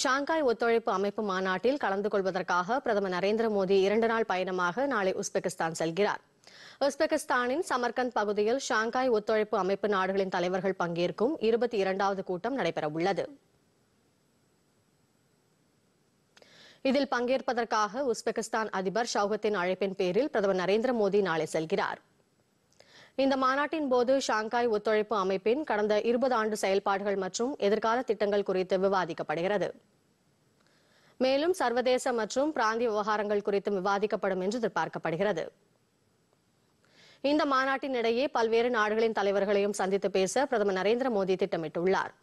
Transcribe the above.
Shanghai ஒத்துழைப்பு அமைப்பு மாநாட்டில் கலந்து கொள்வதற்காக பிரதமர் நரேந்திர மோடி இரண்டு நாள் பயணமாக நாளை உஸ்பெகிஸ்தான் செல்கிறார் உஸ்பெகிஸ்தானின் சமர்கந்த் பகுதியில் ஷாங்காய் ஒத்துழைப்பு அமைப்பு நாடுகளின் தலைவர்கள் பங்கேற்கும் இருபத்தி இரண்டாவது கூட்டம் நடைபெறவுள்ளது இதில் பங்கேற்பதற்காக உஸ்பெகிஸ்தான் அதிபர் ஷவுகத்தின் அழைப்பின் பேரில் பிரதமர் நரேந்திர மோடி நாளை செல்கிறார் இந்த மாநாட்டின் போது ஷாங்காய் ஒத்துழைப்பு அமைப்பின் கடந்த இருபது ஆண்டு செயல்பாடுகள் மற்றும் எதிர்கால திட்டங்கள் குறித்து விவாதிக்கப்படுகிறது மேலும் சர்வதேச மற்றும் பிராந்திய விவகாரங்கள் குறித்தும் விவாதிக்கப்படும் என்று எதிர்பார்க்கப்படுகிறது இந்த மாநாட்டின் இடையே பல்வேறு நாடுகளின் தலைவர்களையும் சந்தித்து பேச பிரதமர் நரேந்திர மோடி திட்டமிட்டுள்ளாா்